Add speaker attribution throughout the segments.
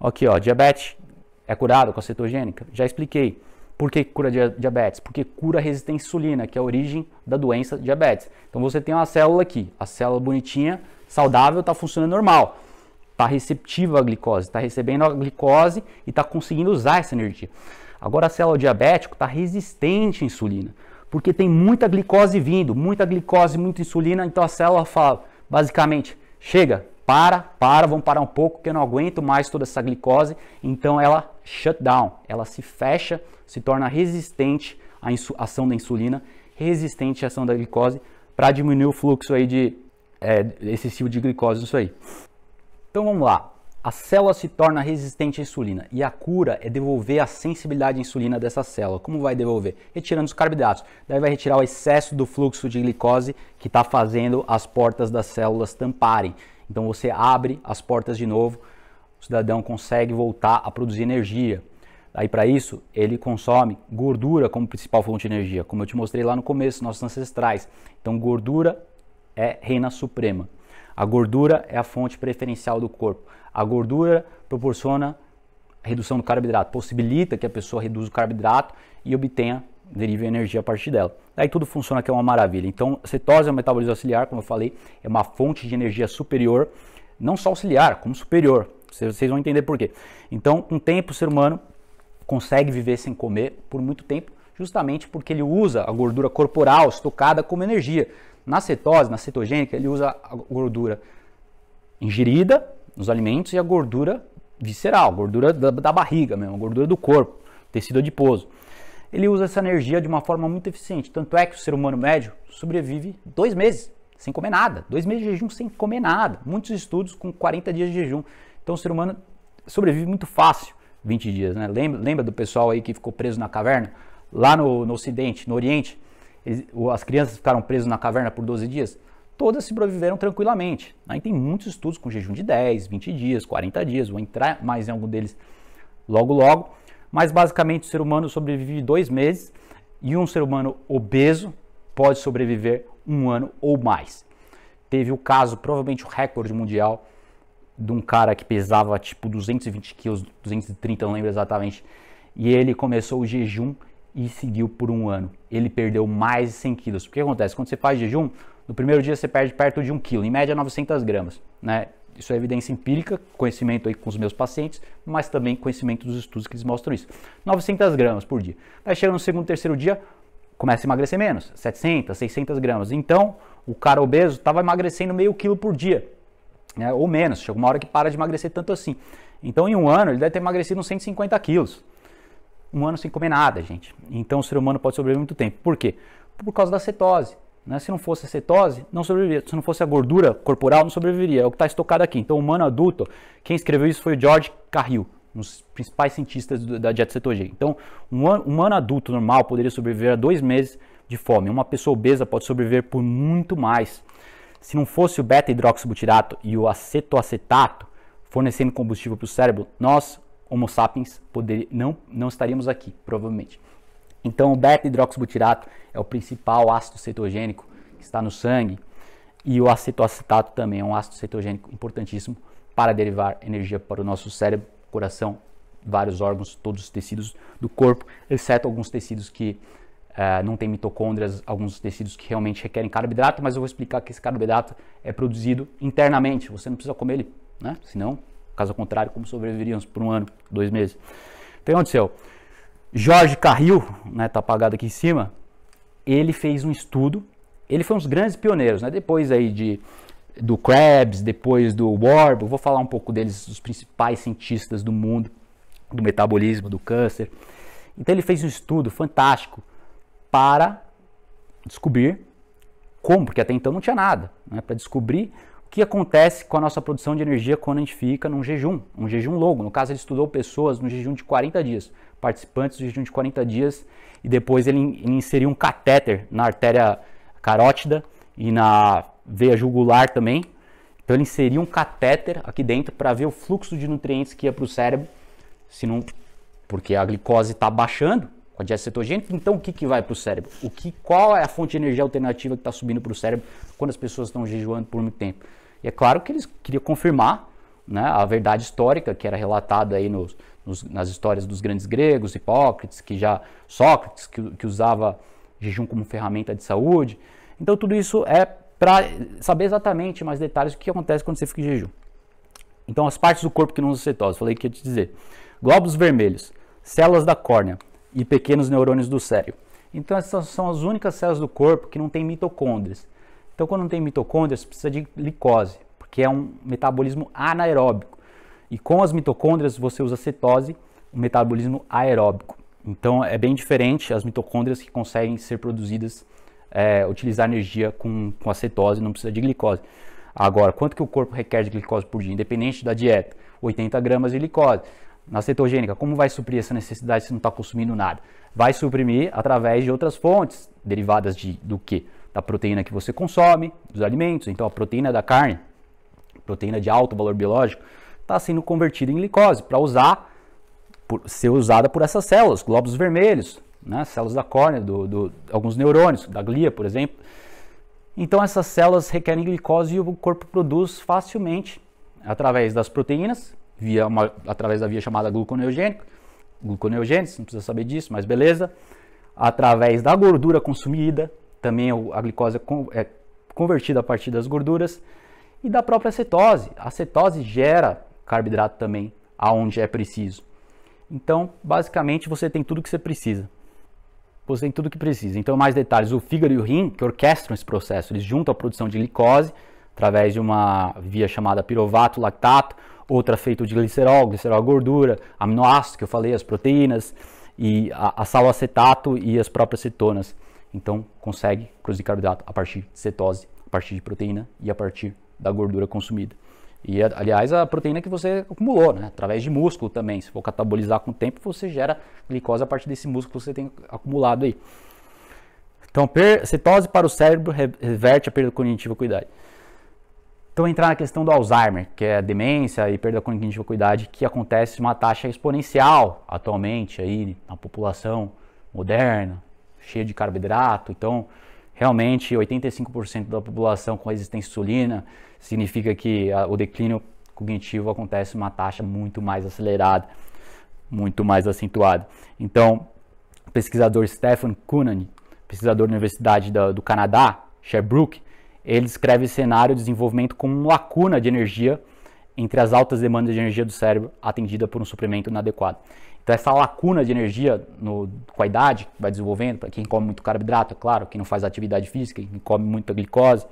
Speaker 1: Aqui, ó, diabetes é curado com a cetogênica? Já expliquei. Por que cura diabetes? Porque cura a resistência à insulina, que é a origem da doença diabetes. Então você tem uma célula aqui, a célula bonitinha, saudável, está funcionando normal. Está receptiva à glicose, está recebendo a glicose e está conseguindo usar essa energia. Agora a célula diabética está resistente à insulina, porque tem muita glicose vindo, muita glicose, muita insulina, então a célula fala, basicamente, chega, para, para, vamos parar um pouco, que eu não aguento mais toda essa glicose. Então ela shut down, ela se fecha, se torna resistente à ação da insulina, resistente à ação da glicose, para diminuir o fluxo aí de é, excessivo de glicose isso aí. Então vamos lá. A célula se torna resistente à insulina e a cura é devolver a sensibilidade à insulina dessa célula. Como vai devolver? Retirando os carboidratos. Daí vai retirar o excesso do fluxo de glicose que está fazendo as portas das células tamparem. Então você abre as portas de novo, o cidadão consegue voltar a produzir energia. Aí para isso, ele consome gordura como principal fonte de energia, como eu te mostrei lá no começo, nossos ancestrais. Então gordura é reina suprema. A gordura é a fonte preferencial do corpo. A gordura proporciona redução do carboidrato, possibilita que a pessoa reduza o carboidrato e obtenha deriva energia a partir dela. Daí tudo funciona que é uma maravilha. Então, cetose é um metabolismo auxiliar, como eu falei, é uma fonte de energia superior, não só auxiliar, como superior. Vocês vão entender por quê. Então, com um o tempo, o ser humano consegue viver sem comer por muito tempo, justamente porque ele usa a gordura corporal estocada como energia. Na cetose, na cetogênica, ele usa a gordura ingerida nos alimentos e a gordura visceral, gordura da, da barriga mesmo, gordura do corpo, tecido adiposo ele usa essa energia de uma forma muito eficiente. Tanto é que o ser humano médio sobrevive dois meses sem comer nada, dois meses de jejum sem comer nada. Muitos estudos com 40 dias de jejum. Então o ser humano sobrevive muito fácil 20 dias, né? Lembra, lembra do pessoal aí que ficou preso na caverna? Lá no, no Ocidente, no Oriente, eles, as crianças ficaram presas na caverna por 12 dias? Todas sobreviveram tranquilamente. Aí tem muitos estudos com jejum de 10, 20 dias, 40 dias, vou entrar mais em algum deles logo logo mas basicamente o ser humano sobrevive dois meses e um ser humano obeso pode sobreviver um ano ou mais. Teve o caso, provavelmente o recorde mundial, de um cara que pesava tipo 220 quilos, 230, não lembro exatamente, e ele começou o jejum e seguiu por um ano. Ele perdeu mais de 100 quilos. O que acontece? Quando você faz jejum, no primeiro dia você perde perto de um quilo, em média 900 gramas, né? Isso é evidência empírica, conhecimento aí com os meus pacientes, mas também conhecimento dos estudos que eles mostram isso. 900 gramas por dia. Aí chega no segundo, terceiro dia, começa a emagrecer menos, 700, 600 gramas. Então, o cara obeso estava emagrecendo meio quilo por dia, né? ou menos. Chega uma hora que para de emagrecer tanto assim. Então, em um ano, ele deve ter emagrecido uns 150 quilos. Um ano sem comer nada, gente. Então, o ser humano pode sobreviver muito tempo. Por quê? Por causa da cetose. Né? Se não fosse a cetose, não sobreviveria. Se não fosse a gordura corporal, não sobreviveria. É o que está estocado aqui. Então, humano adulto, quem escreveu isso foi o George Carrill, um dos principais cientistas da dieta cetogênica. Então, hum, um humano adulto normal poderia sobreviver a dois meses de fome. Uma pessoa obesa pode sobreviver por muito mais. Se não fosse o beta-hidroxibutirato e o acetoacetato fornecendo combustível para o cérebro, nós, Homo sapiens, não, não estaríamos aqui, provavelmente. Então, o beta-hidroxibutirato é o principal ácido cetogênico que está no sangue e o acetoacetato também é um ácido cetogênico importantíssimo para derivar energia para o nosso cérebro, coração, vários órgãos, todos os tecidos do corpo, exceto alguns tecidos que uh, não têm mitocôndrias, alguns tecidos que realmente requerem carboidrato, mas eu vou explicar que esse carboidrato é produzido internamente, você não precisa comer ele, né? Senão, caso contrário, como sobreviveríamos por um ano, dois meses. Então, aconteceu? Jorge Carril, né, tá apagado aqui em cima, ele fez um estudo, ele foi um dos grandes pioneiros, né, depois aí de do Krebs, depois do Warburg, vou falar um pouco deles, os principais cientistas do mundo, do metabolismo, do câncer. Então ele fez um estudo fantástico para descobrir como, porque até então não tinha nada, né, para descobrir que acontece com a nossa produção de energia quando a gente fica num jejum, um jejum longo. No caso, ele estudou pessoas no jejum de 40 dias, participantes do jejum de 40 dias, e depois ele, inseriu um catéter na artéria carótida e na veia jugular também. Então ele inseriu um catéter aqui dentro para ver o fluxo de nutrientes que ia para o cérebro, se não, porque a glicose está baixando com a dieta cetogênica. Então o que, que vai para o cérebro? qual é a fonte de energia alternativa que está subindo para o cérebro quando as pessoas estão jejuando por muito tempo? E é claro que eles queriam confirmar né, a verdade histórica que era relatada aí nos, nos, nas histórias dos grandes gregos, Hipócrates, que já Sócrates, que, que usava jejum como ferramenta de saúde. Então tudo isso é para saber exatamente mais detalhes o que acontece quando você fica em jejum. Então as partes do corpo que não usam cetose, falei que ia te dizer. Glóbulos vermelhos, células da córnea e pequenos neurônios do cérebro. Então essas são as únicas células do corpo que não têm mitocôndrias. Então, quando não tem mitocôndrias, precisa de glicose, porque é um metabolismo anaeróbico. E com as mitocôndrias, você usa cetose, um metabolismo aeróbico. Então, é bem diferente as mitocôndrias que conseguem ser produzidas, é, utilizar energia com, com a cetose, não precisa de glicose. Agora, quanto que o corpo requer de glicose por dia, independente da dieta? 80 gramas de glicose. Na cetogênica, como vai suprir essa necessidade se não está consumindo nada? Vai suprimir através de outras fontes, derivadas de, do quê? da proteína que você consome, dos alimentos. Então, a proteína da carne, proteína de alto valor biológico, está sendo convertida em glicose para usar, por, ser usada por essas células, glóbulos vermelhos, né? células da córnea, do, do, alguns neurônios, da glia, por exemplo. Então, essas células requerem glicose e o corpo produz facilmente através das proteínas, via uma, através da via chamada gluconeogênica, gluconeogênese, não precisa saber disso, mas beleza. Através da gordura consumida, também é a glicose é convertida a partir das gorduras, e da própria acetose. A acetose gera carboidrato também, aonde é preciso. Então, basicamente, você tem tudo que você precisa. Você tem tudo que precisa. Então, mais detalhes: o fígado e o rim que orquestram esse processo, eles juntam a produção de glicose através de uma via chamada pirovato lactato, outra feita de glicerol, glicerol gordura, aminoácidos que eu falei, as proteínas e a, a sal acetato e as próprias cetonas. Então, consegue produzir carboidrato a partir de cetose, a partir de proteína e a partir da gordura consumida. E, aliás, a proteína que você acumulou, né? através de músculo também. Se for catabolizar com o tempo, você gera glicose a partir desse músculo que você tem acumulado aí. Então, cetose para o cérebro reverte a perda cognitiva com idade. Então, entrar na questão do Alzheimer, que é demência e perda cognitiva com idade, que acontece uma taxa exponencial atualmente aí na população moderna, cheia de carboidrato. Então, realmente, 85% da população com resistência à insulina significa que a, ah, o declínio cognitivo acontece uma taxa muito mais acelerada, muito mais acentuada. Então, o pesquisador Stephen Coonan, pesquisador da Universidade da, do Canadá, Sherbrooke, ele descreve o cenário de desenvolvimento como uma lacuna de energia entre as altas demandas de energia do cérebro atendida por um suprimento inadequado. Então essa lacuna de energia no, com a idade que vai desenvolvendo, para quem come muito carboidrato, é claro, quem não faz atividade física, quem come muita glicose,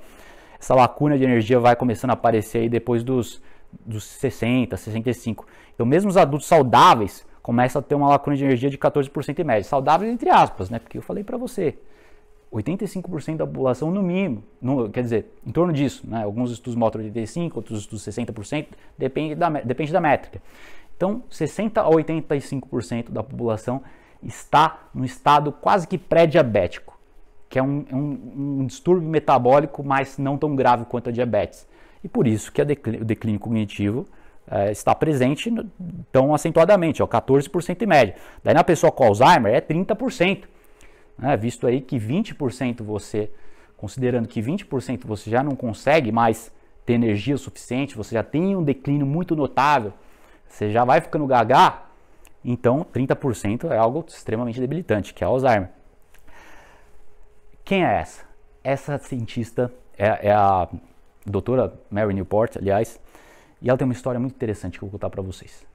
Speaker 1: essa lacuna de energia vai começando a aparecer aí depois dos, dos 60, 65. Então mesmo os adultos saudáveis começam a ter uma lacuna de energia de 14% em média. Saudáveis entre aspas, né? Porque eu falei para você, 85% da população no mínimo, no, quer dizer, em torno disso, né? Alguns estudos mostram 85, outros estudos 60%, depende da, depende da métrica. Então, 60 a 85% da população está no estado quase que pré-diabético, que é um, é um, um, distúrbio metabólico, mas não tão grave quanto a diabetes. E por isso que declínio, o declínio cognitivo é, está presente tão acentuadamente, ó, é 14% em média. Daí na pessoa com Alzheimer é 30%. Né? Visto aí que 20% você, considerando que 20% você já não consegue mais ter energia suficiente, você já tem um declínio muito notável, você já vai ficando gaga, então 30% é algo extremamente debilitante, que é Alzheimer. Quem é essa? Essa cientista é, é a doutora Mary Newport, aliás, e ela tem uma história muito interessante que eu vou contar para vocês.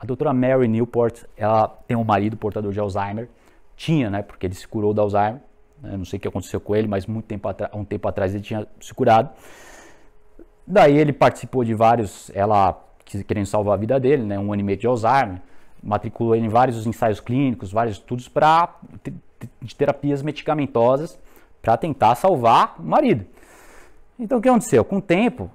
Speaker 1: A doutora Mary Newport, ela tem um marido portador de Alzheimer, tinha, né, porque ele se curou do Alzheimer, né, não sei o que aconteceu com ele, mas muito tempo um tempo atrás ele tinha se curado. Daí ele participou de vários, ela querendo salvar a vida dele, né, um ano e meio de Alzheimer, matriculou ele em vários ensaios clínicos, vários estudos para de terapias medicamentosas para tentar salvar o marido. Então o que aconteceu? Com o tempo,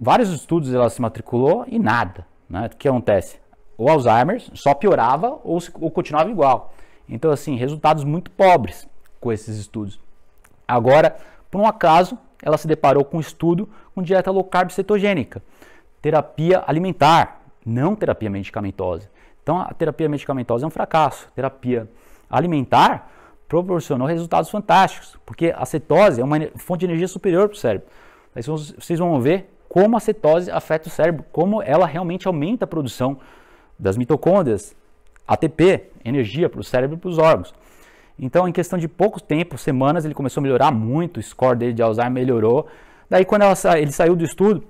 Speaker 1: vários estudos ela se matriculou e nada. Né? O que acontece? O Alzheimer só piorava ou, ou continuava igual. Então, assim, resultados muito pobres com esses estudos. Agora, por um acaso, ela se deparou com um estudo com dieta low carb cetogênica terapia alimentar, não terapia medicamentosa. Então a terapia medicamentosa é um fracasso. Terapia alimentar proporcionou resultados fantásticos, porque a cetose é uma fonte de energia superior para o cérebro. Aí vocês vão ver como a cetose afeta o cérebro, como ela realmente aumenta a produção das mitocôndrias, ATP, energia para o cérebro e para os órgãos. Então, em questão de pouco tempo, semanas, ele começou a melhorar muito, o score dele de Alzheimer melhorou. Daí, quando sa ele saiu do estudo,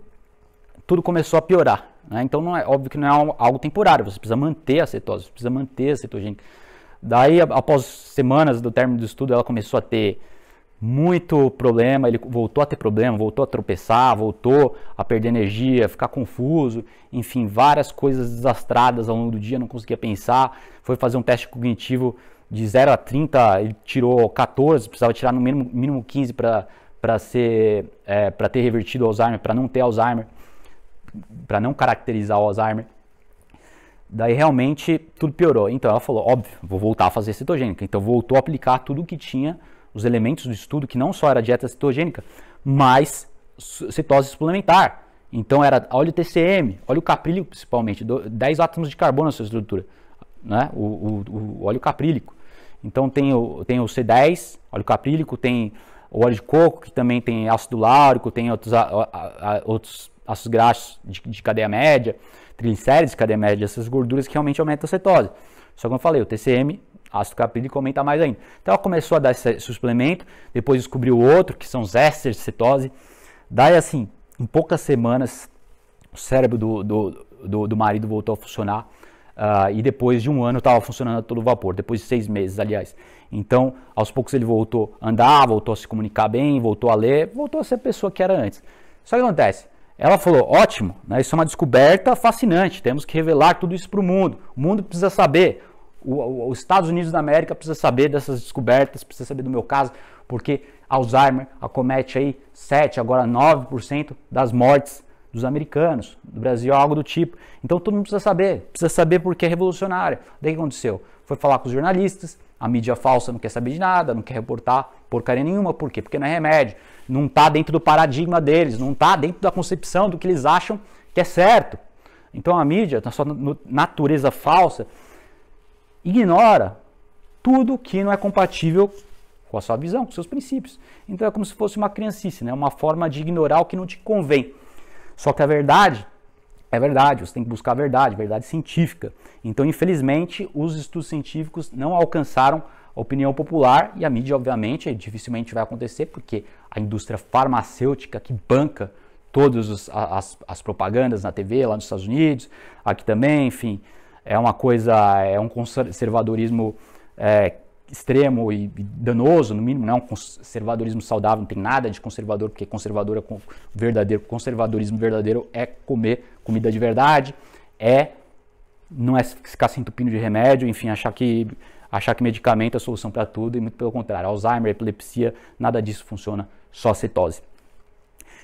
Speaker 1: tudo começou a piorar. Né? Então, não é óbvio que não é algo temporário, você precisa manter a cetose, você precisa manter a cetogênica. Daí, após semanas do término do estudo, ela começou a ter muito problema, ele voltou a ter problema, voltou a tropeçar, voltou a perder energia, ficar confuso, enfim, várias coisas desastradas ao longo do dia, não conseguia pensar, foi fazer um teste cognitivo de 0 a 30, ele tirou 14, precisava tirar no mínimo, mínimo 15 para ser é, para ter revertido o Alzheimer, para não ter Alzheimer para não caracterizar o Alzheimer. Daí realmente tudo piorou. Então ela falou, óbvio, vou voltar a fazer citogênica. Então voltou a aplicar tudo o que tinha, os elementos do estudo, que não só era dieta citogênica, mas citose suplementar. Então era óleo TCM, óleo caprílico principalmente, 10 átomos de carbono na sua estrutura, né? o, o, o óleo caprílico. Então tem o, tem o C10, óleo caprílico, tem o óleo de coco, que também tem ácido láurico, tem outros, a, a, a, outros ácidos graxos de, de cadeia média, triglicérides de cadeia média, essas gorduras que realmente aumentam a cetose. Só que eu falei, o TCM, ácido caprílico, aumenta mais ainda. Então ela começou a dar esse suplemento, depois descobriu outro, que são os ésteres de cetose. Daí assim, em poucas semanas, o cérebro do, do, do, do marido voltou a funcionar. Uh, e depois de um ano estava funcionando a todo vapor, depois de seis meses, aliás. Então, aos poucos ele voltou a andar, voltou a se comunicar bem, voltou a ler, voltou a ser a pessoa que era antes. Só que acontece, ela falou: ótimo, né? isso é uma descoberta fascinante, temos que revelar tudo isso para o mundo. O mundo precisa saber, o, o, os Estados Unidos da América precisa saber dessas descobertas, precisa saber do meu caso, porque Alzheimer acomete aí 7, agora 9% das mortes dos americanos, do Brasil, algo do tipo. Então todo mundo precisa saber, precisa saber porque é revolucionário. Daí o que aconteceu? Foi falar com os jornalistas, a mídia falsa não quer saber de nada, não quer reportar porcaria nenhuma. Por quê? Porque não é remédio. Não está dentro do paradigma deles, não está dentro da concepção do que eles acham que é certo. Então a mídia, na sua natureza falsa, ignora tudo que não é compatível com a sua visão, com seus princípios. Então é como se fosse uma criancice, né? uma forma de ignorar o que não te convém. Só que a verdade é verdade, você tem que buscar a verdade, verdade científica. Então, infelizmente, os estudos científicos não alcançaram a opinião popular e a mídia, obviamente, dificilmente vai acontecer, porque a indústria farmacêutica que banca todas as, as propagandas na TV, lá nos Estados Unidos, aqui também, enfim, é uma coisa, é um conservadorismo é, extremo e danoso, no mínimo, não é um conservadorismo saudável, não tem nada de conservador, porque conservador é com verdadeiro, conservadorismo verdadeiro é comer comida de verdade, é não é ficar se entupindo de remédio, enfim, achar que achar que medicamento é a solução para tudo e muito pelo contrário, Alzheimer, epilepsia, nada disso funciona, só cetose.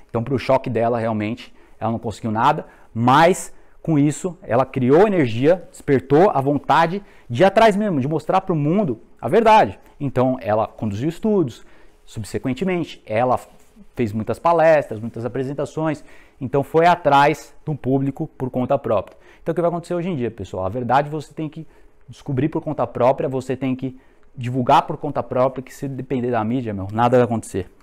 Speaker 1: Então, para o choque dela, realmente, ela não conseguiu nada, mas com isso, ela criou energia, despertou a vontade de atrás mesmo, de mostrar para o mundo a verdade. Então, ela conduziu estudos, subsequentemente, ela fez muitas palestras, muitas apresentações, então foi atrás do público por conta própria. Então, o que vai acontecer hoje em dia, pessoal? A verdade você tem que descobrir por conta própria, você tem que divulgar por conta própria, que se depender da mídia, meu, nada vai acontecer.